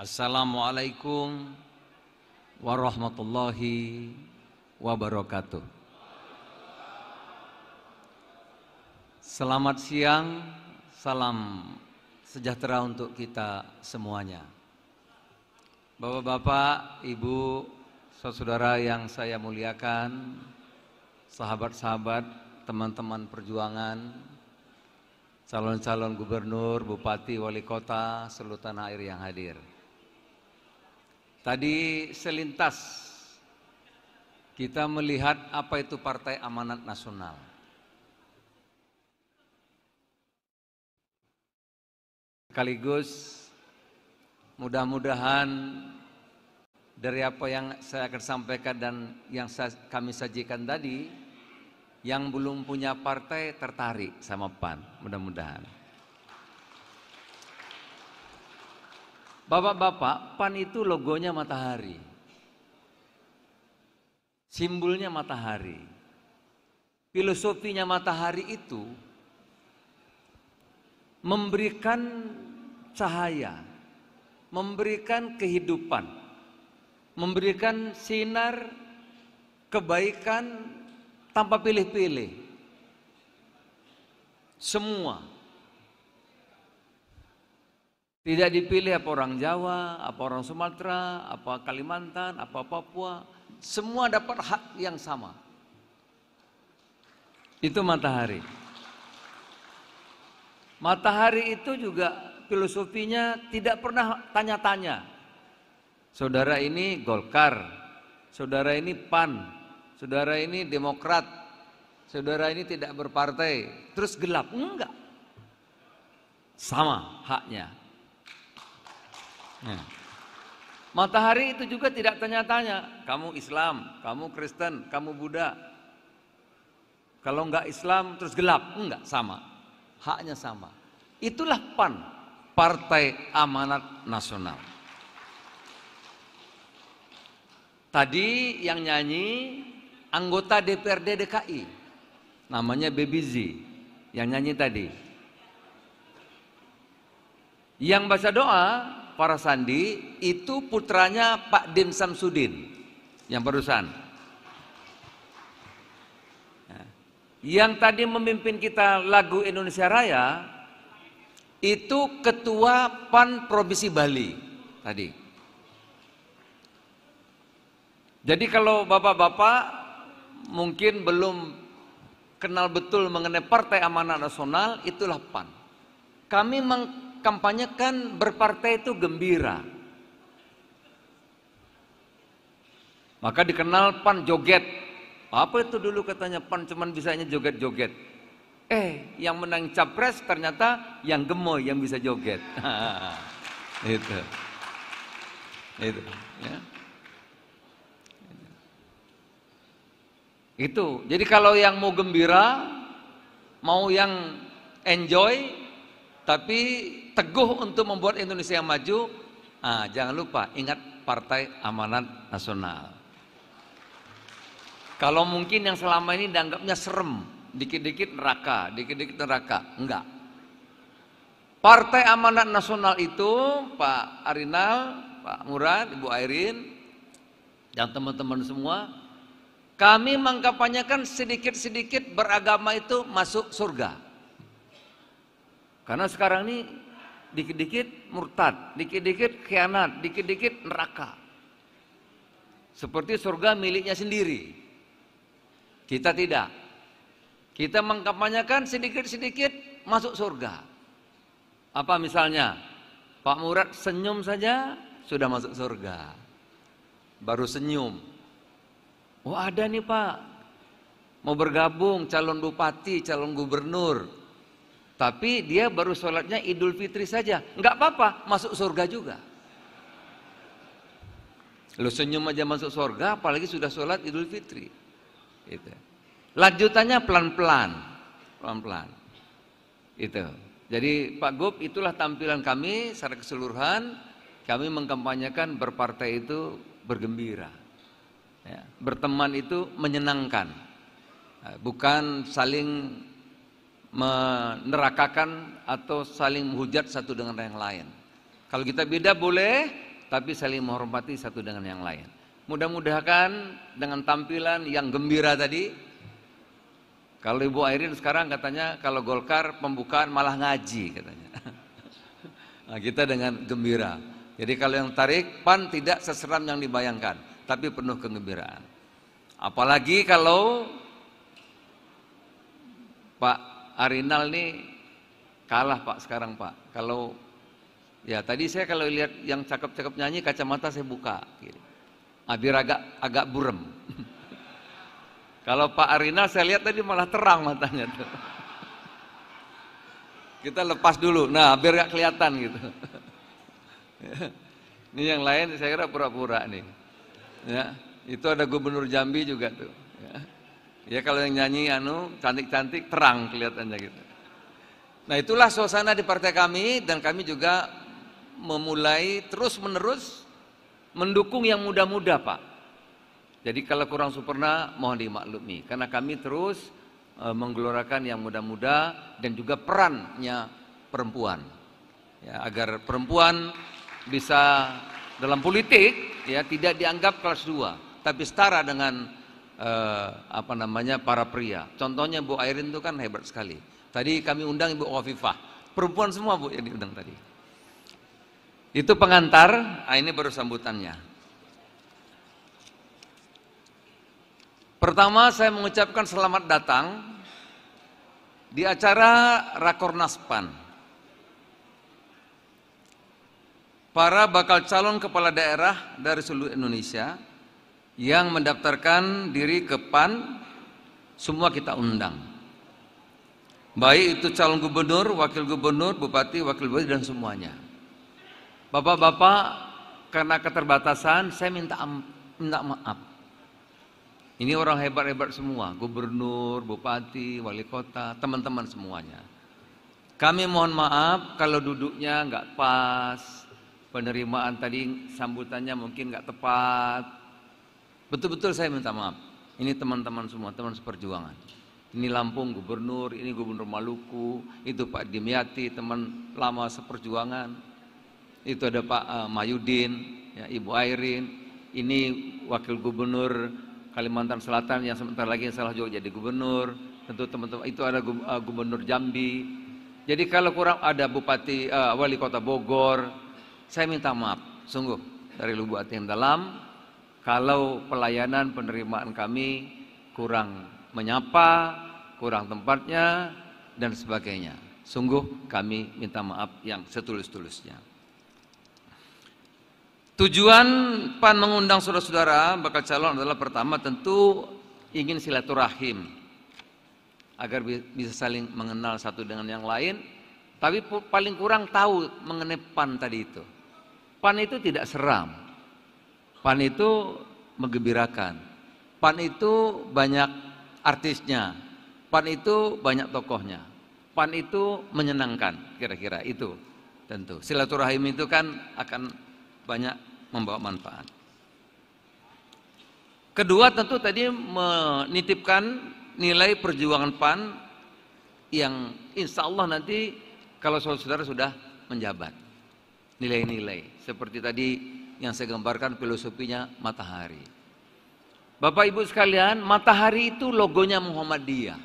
Assalamualaikum warahmatullahi wabarakatuh. Selamat siang, salam sejahtera untuk kita semuanya. Bapak-bapak, ibu, saudara yang saya muliakan, sahabat-sahabat, teman-teman perjuangan, calon-calon gubernur, bupati, wali kota, seluruh tanah air yang hadir. Tadi selintas kita melihat apa itu Partai Amanat Nasional. Sekaligus mudah-mudahan dari apa yang saya akan sampaikan dan yang saya, kami sajikan tadi, yang belum punya partai tertarik sama PAN, mudah-mudahan. Bapak-bapak, PAN itu logonya matahari. Simbolnya matahari. Filosofinya matahari itu memberikan cahaya, memberikan kehidupan, memberikan sinar kebaikan tanpa pilih-pilih. Semua tidak dipilih apa orang Jawa, apa orang Sumatera, apa Kalimantan, apa Papua. Semua dapat hak yang sama. Itu matahari. Matahari itu juga filosofinya tidak pernah tanya-tanya. Saudara ini Golkar, saudara ini PAN, saudara ini Demokrat, saudara ini tidak berpartai, terus gelap. Enggak. Sama haknya, Ya. Matahari itu juga tidak tanya-tanya, kamu Islam, kamu Kristen, kamu Buddha. Kalau enggak Islam terus gelap, enggak sama. Haknya sama. Itulah PAN, Partai Amanat Nasional. Tadi yang nyanyi anggota DPRD DKI. Namanya Baby Z yang nyanyi tadi. Yang baca doa Para Sandi itu putranya Pak Dim Samsudin yang barusan. Ya. Yang tadi memimpin kita lagu Indonesia Raya itu ketua PAN Provinsi Bali tadi. Jadi kalau bapak-bapak mungkin belum kenal betul mengenai Partai Amanat Nasional itulah PAN. Kami meng kampanyekan berpartai itu gembira. Maka dikenal pan joget. Apa itu dulu katanya pan cuman bisanya joget-joget. Eh, yang menang capres ternyata yang gemoy yang bisa joget. itu. Itu, ya. Itu. Jadi kalau yang mau gembira, mau yang enjoy, tapi teguh untuk membuat Indonesia yang maju, ah, jangan lupa ingat Partai Amanat Nasional. Kalau mungkin yang selama ini dianggapnya serem, dikit-dikit neraka, dikit-dikit neraka, enggak. Partai Amanat Nasional itu Pak Arinal, Pak Murad, Ibu Airin, dan teman-teman semua, kami mengkampanyekan sedikit-sedikit beragama itu masuk surga. Karena sekarang ini dikit-dikit murtad, dikit-dikit khianat, dikit-dikit neraka. Seperti surga miliknya sendiri. Kita tidak. Kita mengkampanyekan sedikit-sedikit masuk surga. Apa misalnya? Pak Murad senyum saja sudah masuk surga. Baru senyum. Oh ada nih Pak. Mau bergabung calon bupati, calon gubernur, tapi dia baru sholatnya Idul Fitri saja. Enggak apa-apa, masuk surga juga. Lu senyum aja masuk surga, apalagi sudah sholat Idul Fitri. Itu. Lanjutannya pelan-pelan. Pelan-pelan. Itu. Jadi Pak Gub, itulah tampilan kami secara keseluruhan. Kami mengkampanyekan berpartai itu bergembira. Ya, berteman itu menyenangkan. Bukan saling menerakakan atau saling menghujat satu dengan yang lain. Kalau kita beda boleh, tapi saling menghormati satu dengan yang lain. Mudah-mudahan dengan tampilan yang gembira tadi, kalau Ibu Airin sekarang katanya kalau Golkar pembukaan malah ngaji katanya. Nah, kita dengan gembira. Jadi kalau yang tarik pan tidak seseram yang dibayangkan, tapi penuh kegembiraan. Apalagi kalau Pak Arinal nih kalah Pak sekarang Pak. Kalau ya tadi saya kalau lihat yang cakep-cakep nyanyi kacamata saya buka. Gitu. Nah, agak agak burem. kalau Pak Arinal saya lihat tadi malah terang matanya tuh. Kita lepas dulu, nah Abir gak kelihatan gitu. Ini yang lain saya kira pura-pura nih. Ya, itu ada gubernur Jambi juga tuh. Ya kalau yang nyanyi anu cantik-cantik terang kelihatannya gitu. Nah itulah suasana di partai kami dan kami juga memulai terus menerus mendukung yang muda-muda pak. Jadi kalau kurang sempurna mohon dimaklumi karena kami terus e, menggelorakan yang muda-muda dan juga perannya perempuan. Ya, agar perempuan bisa dalam politik ya tidak dianggap kelas dua tapi setara dengan eh, apa namanya para pria. Contohnya Bu Airin itu kan hebat sekali. Tadi kami undang Ibu Khofifah. Perempuan semua Bu yang diundang tadi. Itu pengantar, ah, ini baru sambutannya. Pertama saya mengucapkan selamat datang di acara Rakornas PAN. Para bakal calon kepala daerah dari seluruh Indonesia yang mendaftarkan diri ke PAN semua kita undang. Baik itu calon gubernur, wakil gubernur, bupati, wakil bupati dan semuanya. Bapak-bapak karena keterbatasan saya minta minta maaf. Ini orang hebat-hebat semua, gubernur, bupati, wali kota, teman-teman semuanya. Kami mohon maaf kalau duduknya nggak pas, penerimaan tadi sambutannya mungkin nggak tepat, Betul-betul saya minta maaf. Ini teman-teman semua, teman seperjuangan. Ini Lampung gubernur, ini gubernur Maluku, itu Pak Dimyati, teman lama seperjuangan. Itu ada Pak eh, Mayudin, ya, Ibu Airin, ini wakil gubernur Kalimantan Selatan yang sebentar lagi yang salah juga jadi gubernur. Tentu teman-teman itu ada eh, gubernur Jambi. Jadi kalau kurang ada bupati uh, wali kota Bogor, saya minta maaf sungguh dari lubuk hati yang dalam kalau pelayanan penerimaan kami kurang menyapa, kurang tempatnya, dan sebagainya. Sungguh kami minta maaf yang setulus-tulusnya. Tujuan PAN mengundang saudara-saudara bakal calon adalah pertama tentu ingin silaturahim agar bisa saling mengenal satu dengan yang lain, tapi paling kurang tahu mengenai PAN tadi itu. PAN itu tidak seram, Pan itu menggembirakan. Pan itu banyak artisnya. Pan itu banyak tokohnya. Pan itu menyenangkan, kira-kira itu. Tentu silaturahim itu kan akan banyak membawa manfaat. Kedua tentu tadi menitipkan nilai perjuangan PAN yang insya Allah nanti kalau saudara sudah menjabat. Nilai-nilai seperti tadi yang saya gambarkan filosofinya matahari. Bapak Ibu sekalian, matahari itu logonya Muhammadiyah.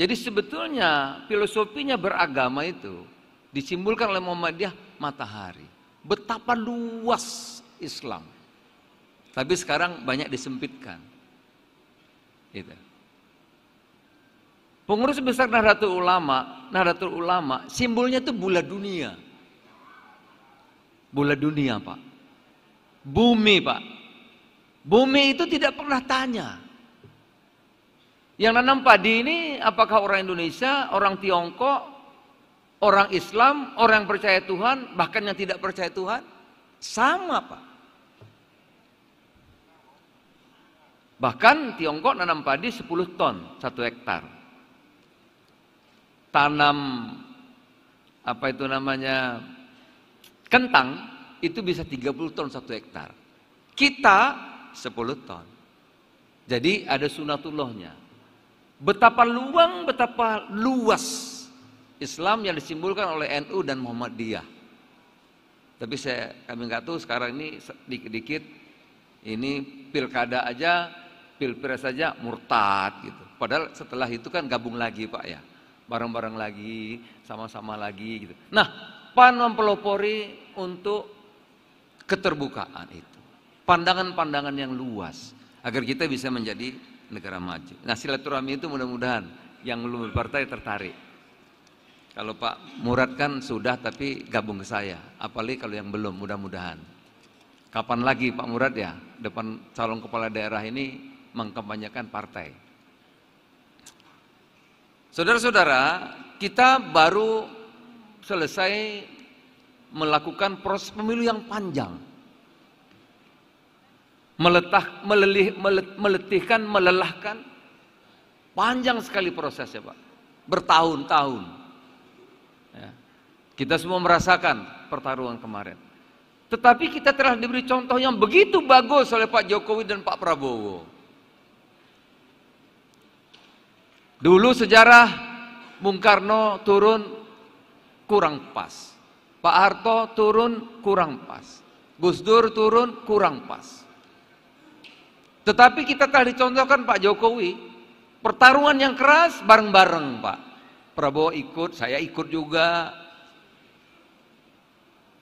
Jadi sebetulnya filosofinya beragama itu disimbolkan oleh Muhammadiyah matahari. Betapa luas Islam. Tapi sekarang banyak disempitkan. Gitu. Pengurus besar Nahdlatul Ulama, Nahdlatul Ulama simbolnya itu bulat dunia bola dunia, Pak. Bumi, Pak. Bumi itu tidak pernah tanya. Yang nanam padi ini apakah orang Indonesia, orang Tiongkok, orang Islam, orang yang percaya Tuhan, bahkan yang tidak percaya Tuhan? Sama, Pak. Bahkan Tiongkok nanam padi 10 ton satu hektar. Tanam apa itu namanya Kentang itu bisa 30 ton satu hektar. Kita 10 ton. Jadi ada sunatullahnya. Betapa luang, betapa luas Islam yang disimpulkan oleh NU dan Muhammadiyah. Tapi saya kami nggak tahu sekarang ini dikit-dikit ini pilkada aja, pilpres saja murtad gitu. Padahal setelah itu kan gabung lagi Pak ya, bareng-bareng lagi, sama-sama lagi gitu. Nah, PAN mempelopori untuk keterbukaan itu. Pandangan-pandangan yang luas agar kita bisa menjadi negara maju. Nah, silaturahmi itu mudah-mudahan yang belum berpartai tertarik. Kalau Pak Murad kan sudah tapi gabung ke saya, apalagi kalau yang belum mudah-mudahan. Kapan lagi Pak Murad ya depan calon kepala daerah ini mengkampanyekan partai. Saudara-saudara, kita baru selesai melakukan proses pemilu yang panjang. Meletah, melelih, melet, meletihkan, melelahkan. Panjang sekali prosesnya Pak. Bertahun-tahun. Ya. Kita semua merasakan pertarungan kemarin. Tetapi kita telah diberi contoh yang begitu bagus oleh Pak Jokowi dan Pak Prabowo. Dulu sejarah Bung Karno turun kurang pas. Pak Harto turun kurang pas. Gus Dur turun kurang pas. Tetapi kita telah dicontohkan Pak Jokowi, pertarungan yang keras bareng-bareng Pak. Prabowo ikut, saya ikut juga.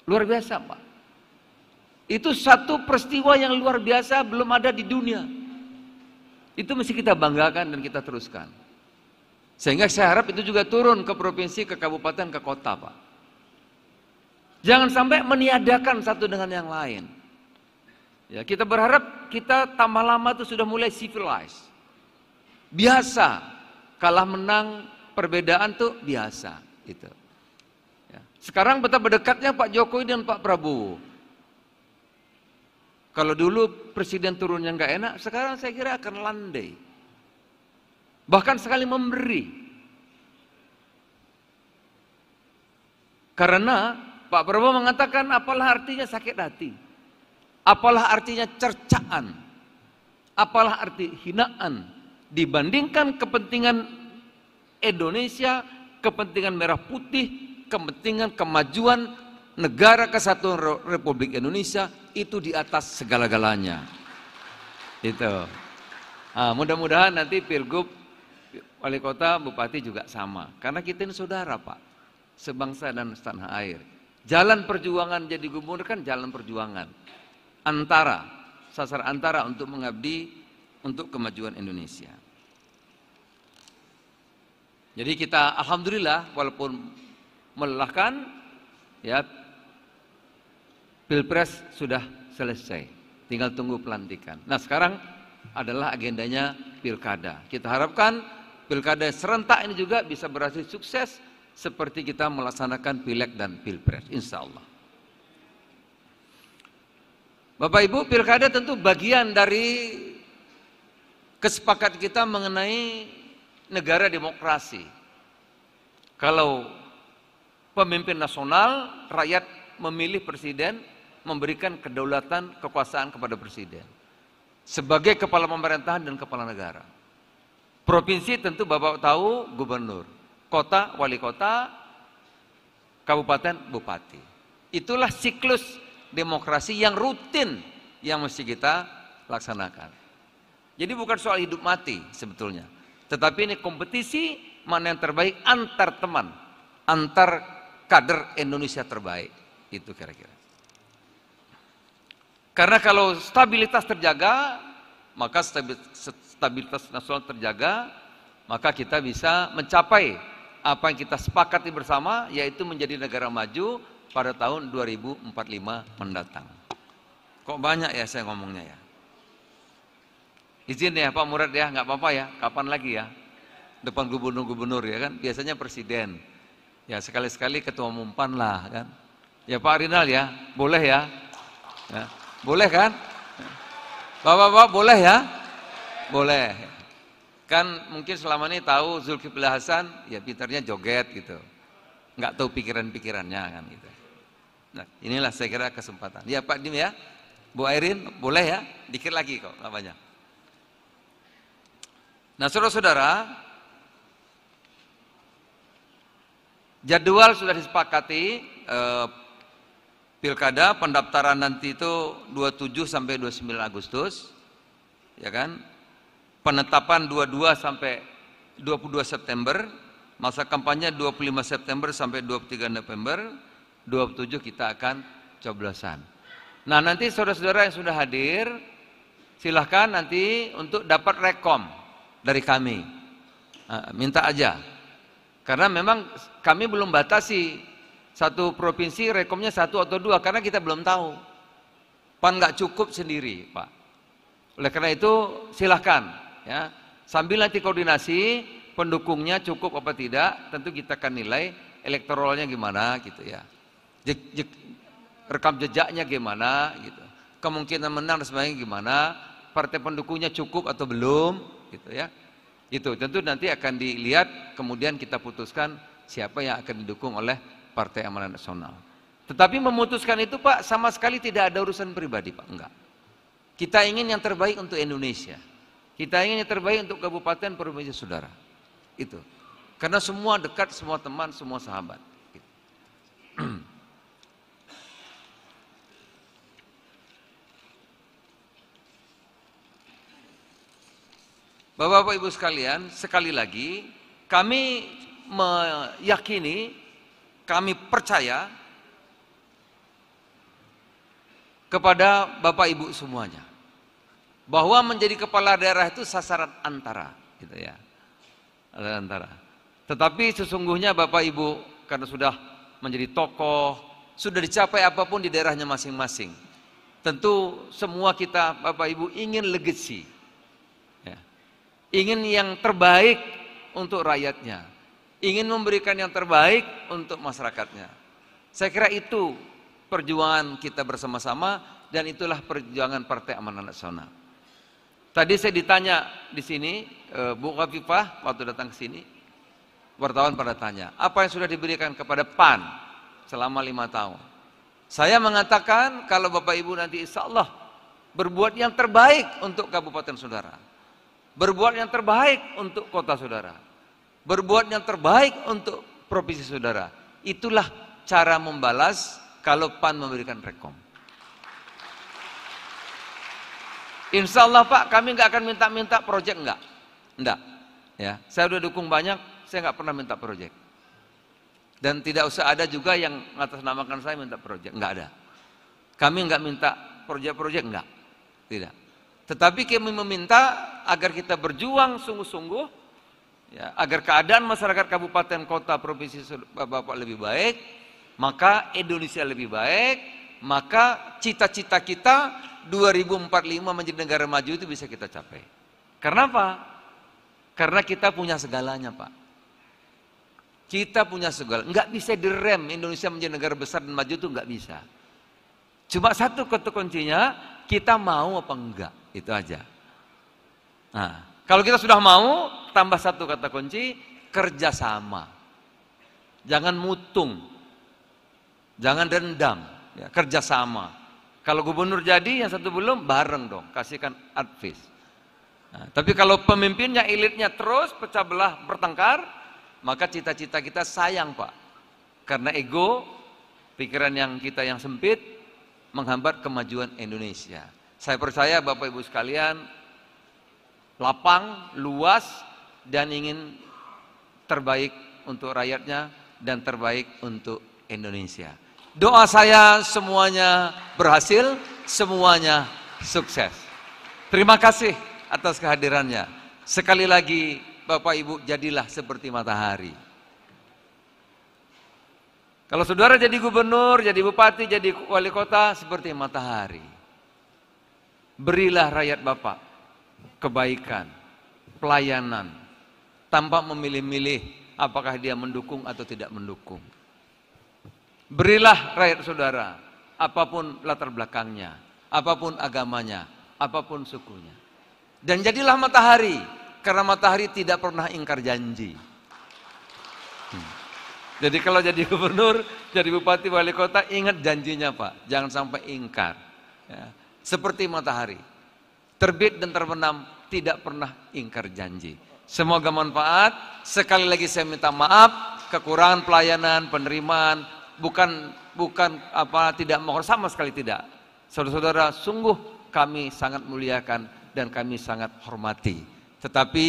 Luar biasa Pak. Itu satu peristiwa yang luar biasa belum ada di dunia. Itu mesti kita banggakan dan kita teruskan. Sehingga saya harap itu juga turun ke provinsi, ke kabupaten, ke kota, Pak. Jangan sampai meniadakan satu dengan yang lain. Ya, kita berharap kita tambah lama itu sudah mulai civilized. Biasa, kalah menang perbedaan tuh biasa gitu. Ya. Sekarang betapa dekatnya Pak Jokowi dan Pak Prabowo. Kalau dulu presiden turunnya nggak enak, sekarang saya kira akan landai bahkan sekali memberi. Karena Pak Prabowo mengatakan apalah artinya sakit hati, apalah artinya cercaan, apalah arti hinaan dibandingkan kepentingan Indonesia, kepentingan merah putih, kepentingan kemajuan negara kesatuan Republik Indonesia itu di atas segala-galanya. Itu. Nah, mudah-mudahan nanti Pilgub wali kota, bupati juga sama. Karena kita ini saudara Pak, sebangsa dan setanah air. Jalan perjuangan jadi gubernur kan jalan perjuangan. Antara, sasar antara untuk mengabdi untuk kemajuan Indonesia. Jadi kita alhamdulillah walaupun melelahkan ya Pilpres sudah selesai. Tinggal tunggu pelantikan. Nah, sekarang adalah agendanya pilkada. Kita harapkan pilkada serentak ini juga bisa berhasil sukses seperti kita melaksanakan pileg dan pilpres, insya Allah. Bapak Ibu, pilkada tentu bagian dari kesepakatan kita mengenai negara demokrasi. Kalau pemimpin nasional, rakyat memilih presiden, memberikan kedaulatan kekuasaan kepada presiden sebagai kepala pemerintahan dan kepala negara. Provinsi tentu Bapak tahu gubernur, kota wali kota, kabupaten bupati. Itulah siklus demokrasi yang rutin yang mesti kita laksanakan. Jadi bukan soal hidup mati sebetulnya, tetapi ini kompetisi mana yang terbaik antar teman, antar kader Indonesia terbaik. Itu kira-kira. Karena kalau stabilitas terjaga, maka stabilitas nasional terjaga, maka kita bisa mencapai apa yang kita sepakati bersama yaitu menjadi negara maju pada tahun 2045 mendatang. Kok banyak ya saya ngomongnya ya? Izin ya Pak Murad ya, nggak apa-apa ya, kapan lagi ya? Depan gubernur-gubernur ya kan, biasanya presiden. Ya sekali-sekali ketua umum PAN lah kan. Ya Pak Rinal ya, boleh ya? ya. Boleh kan? Bapak-bapak boleh ya? boleh. Kan mungkin selama ini tahu Zulkifli Hasan, ya pinternya joget gitu. Nggak tahu pikiran-pikirannya kan gitu. Nah, inilah saya kira kesempatan. Ya Pak Dim ya, Bu Airin boleh ya, dikit lagi kok namanya Nah saudara-saudara, jadwal sudah disepakati eh, pilkada pendaftaran nanti itu 27 sampai 29 Agustus, ya kan? penetapan 22 sampai 22 September, masa kampanye 25 September sampai 23 November, 27 kita akan coblosan. Nah nanti saudara-saudara yang sudah hadir, silahkan nanti untuk dapat rekom dari kami. Ah, minta aja. Karena memang kami belum batasi satu provinsi rekomnya satu atau dua karena kita belum tahu. Pan nggak cukup sendiri, Pak. Oleh karena itu silahkan ya sambil nanti koordinasi pendukungnya cukup apa tidak tentu kita akan nilai elektoralnya gimana gitu ya jek, jek, rekam jejaknya gimana gitu kemungkinan menang dan sebagainya gimana partai pendukungnya cukup atau belum gitu ya itu tentu nanti akan dilihat kemudian kita putuskan siapa yang akan didukung oleh partai amanat nasional tetapi memutuskan itu Pak sama sekali tidak ada urusan pribadi Pak enggak kita ingin yang terbaik untuk Indonesia kita ingin yang terbaik untuk kabupaten provinsi saudara. Itu. Karena semua dekat, semua teman, semua sahabat. Bapak-bapak Ibu sekalian, sekali lagi kami meyakini, kami percaya kepada Bapak Ibu semuanya bahwa menjadi kepala daerah itu sasaran antara gitu ya antara tetapi sesungguhnya Bapak Ibu karena sudah menjadi tokoh sudah dicapai apapun di daerahnya masing-masing tentu semua kita Bapak Ibu ingin legacy ya. ingin yang terbaik untuk rakyatnya ingin memberikan yang terbaik untuk masyarakatnya saya kira itu perjuangan kita bersama-sama dan itulah perjuangan Partai Amanat Nasional Tadi saya ditanya di sini, eh, Bu Kofifah waktu datang ke sini, wartawan pada tanya, apa yang sudah diberikan kepada PAN selama lima tahun? Saya mengatakan kalau Bapak Ibu nanti insya Allah berbuat yang terbaik untuk kabupaten saudara. Berbuat yang terbaik untuk kota saudara. Berbuat yang terbaik untuk provinsi saudara. Itulah cara membalas kalau PAN memberikan rekom. Insya Allah Pak, kami nggak akan minta-minta proyek nggak, nggak. Ya, saya udah dukung banyak, saya nggak pernah minta proyek. Dan tidak usah ada juga yang mengatasnamakan saya minta proyek, nggak ada. Kami nggak minta proyek-proyek nggak, tidak. Tetapi kami meminta agar kita berjuang sungguh-sungguh, ya, agar keadaan masyarakat kabupaten, kota, provinsi bapak lebih baik, maka Indonesia lebih baik, maka cita-cita kita 2045 menjadi negara maju itu bisa kita capai. Karena apa? Karena kita punya segalanya, Pak. Kita punya segala, Enggak bisa direm Indonesia menjadi negara besar dan maju itu enggak bisa. Cuma satu kata kuncinya, kita mau apa enggak, itu aja. Nah, kalau kita sudah mau, tambah satu kata kunci, kerjasama. Jangan mutung, jangan dendam, ya, kerjasama. Kalau gubernur jadi yang satu belum bareng dong, kasihkan advis. Nah, tapi kalau pemimpinnya elitnya terus pecah belah bertengkar, maka cita-cita kita sayang pak, karena ego, pikiran yang kita yang sempit menghambat kemajuan Indonesia. Saya percaya bapak ibu sekalian lapang, luas dan ingin terbaik untuk rakyatnya dan terbaik untuk Indonesia. Doa saya semuanya berhasil, semuanya sukses. Terima kasih atas kehadirannya. Sekali lagi Bapak Ibu jadilah seperti matahari. Kalau saudara jadi gubernur, jadi bupati, jadi wali kota seperti matahari. Berilah rakyat Bapak kebaikan, pelayanan, tanpa memilih-milih apakah dia mendukung atau tidak mendukung. Berilah rakyat saudara, apapun latar belakangnya, apapun agamanya, apapun sukunya. Dan jadilah matahari, karena matahari tidak pernah ingkar janji. Hmm. Jadi kalau jadi gubernur, jadi bupati, wali kota, ingat janjinya Pak. Jangan sampai ingkar. Ya. Seperti matahari. Terbit dan terbenam, tidak pernah ingkar janji. Semoga manfaat. Sekali lagi saya minta maaf, kekurangan pelayanan, penerimaan, bukan bukan apa tidak menghormat sama sekali tidak. Saudara-saudara, sungguh kami sangat muliakan dan kami sangat hormati. Tetapi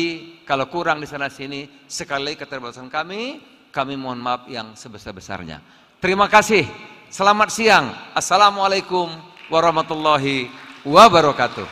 kalau kurang di sana sini, sekali lagi keterbatasan kami, kami mohon maaf yang sebesar-besarnya. Terima kasih. Selamat siang. Assalamualaikum warahmatullahi wabarakatuh.